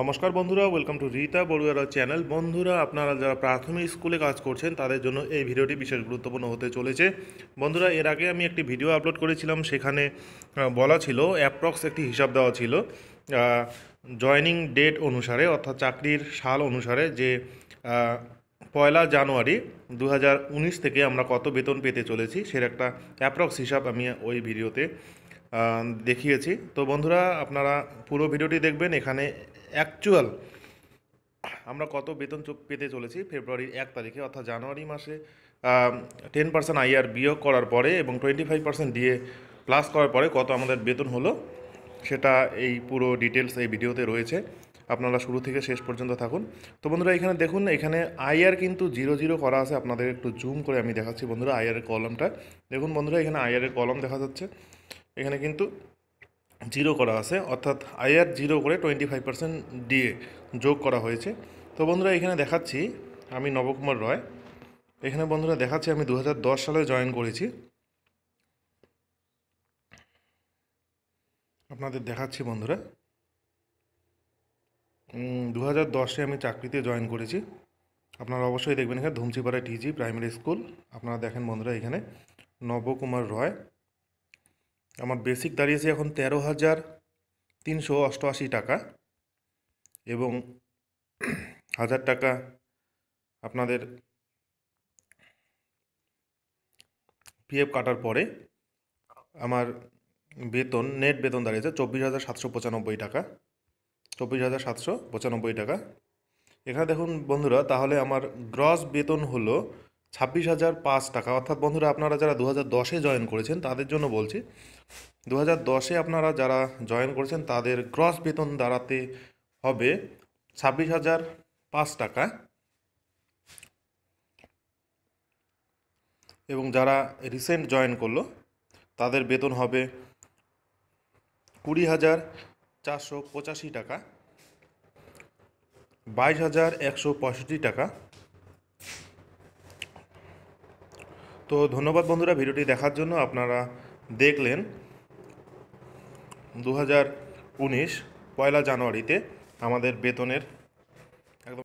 নমস্কার বন্ধুরা welcome to Rita বড়ুয়ার চ্যানেল বন্ধুরা আপনারা যারা প্রাথমিক স্কুলে কাজ করছেন তাদের জন্য এই ভিডিওটি বিশেষ গুরুত্বপূর্ণ হতে চলেছে বন্ধুরা এর আগে আমি একটি ভিডিও আপলোড করেছিলাম সেখানে বলা ছিল অ্যাপ্রক্স একটি হিসাব দেওয়া ছিল জয়নিং ডেট অনুসারে অর্থাৎ চাকরির সাল অনুসারে যে পয়লা জানুয়ারি দু থেকে আমরা কত বেতন পেতে চলেছি সের একটা অ্যাপ্রক্স হিসাব আমি ওই ভিডিওতে দেখিয়েছি তো বন্ধুরা আপনারা পুরো ভিডিওটি দেখবেন এখানে অ্যাকচুয়াল আমরা কত বেতন পেতে চলেছি ফেব্রুয়ারির এক তারিখে অর্থাৎ জানুয়ারি মাসে টেন পার্সেন্ট আইআর বিয়োগ করার পরে এবং টোয়েন্টি ফাইভ পার্সেন্ট দিয়ে প্লাস করার পরে কত আমাদের বেতন হলো সেটা এই পুরো ডিটেলস এই ভিডিওতে রয়েছে আপনারা শুরু থেকে শেষ পর্যন্ত থাকুন তো বন্ধুরা এখানে দেখুন এখানে আইআর কিন্তু জিরো জিরো করা আছে আপনাদের একটু জুম করে আমি দেখাচ্ছি বন্ধুরা আইআরের কলমটা দেখুন বন্ধুরা এখানে আইআরের কলম দেখা যাচ্ছে এখানে কিন্তু জিরো করা আছে অর্থাৎ I R zero twenty five percent দিয়ে যোগ করা হয়েছে তো বন্ধুরা এখানে দেখাচ্ছি আমি নবকুমার রয় এখানে বন্ধুরা দেখাচ্ছি আমি দু সালে জয়েন করেছি আপনাদের দেখাচ্ছি বন্ধুরা দু হাজার দশে আমি চাকরিতে জয়েন করেছি আপনারা অবশ্যই দেখবেন এখানে ধুমচিপাড়া টিজি প্রাইমারি স্কুল আপনারা দেখেন বন্ধুরা এখানে নবকুমার রয় আমার বেসিক দাঁড়িয়েছে এখন তেরো হাজার তিনশো অষ্টআশি টাকা এবং হাজার টাকা আপনাদের পিএফ কাটার পরে আমার বেতন নেট বেতন দাঁড়িয়েছে চব্বিশ হাজার সাতশো পঁচানব্বই টাকা চব্বিশ হাজার সাতশো পঁচানব্বই টাকা এখানে দেখুন বন্ধুরা তাহলে আমার গ্রস বেতন হলো ছাব্বিশ হাজার পাঁচ টাকা অর্থাৎ বন্ধুরা আপনারা যারা দু হাজার দশে জয়েন করেছেন তাদের জন্য বলছি দু হাজার দশে আপনারা যারা জয়েন করেছেন তাদের গ্রস বেতন দাঁড়াতে হবে ছাব্বিশ হাজার পাঁচ টাকা এবং যারা রিসেন্ট জয়েন করলো তাদের বেতন হবে কুড়ি হাজার চারশো পঁচাশি টাকা বাইশ হাজার একশো পঁয়ষট্টি টাকা তো ধন্যবাদ বন্ধুরা ভিডিওটি দেখার জন্য আপনারা দেখলেন দু হাজার উনিশ পয়লা জানুয়ারিতে আমাদের বেতনের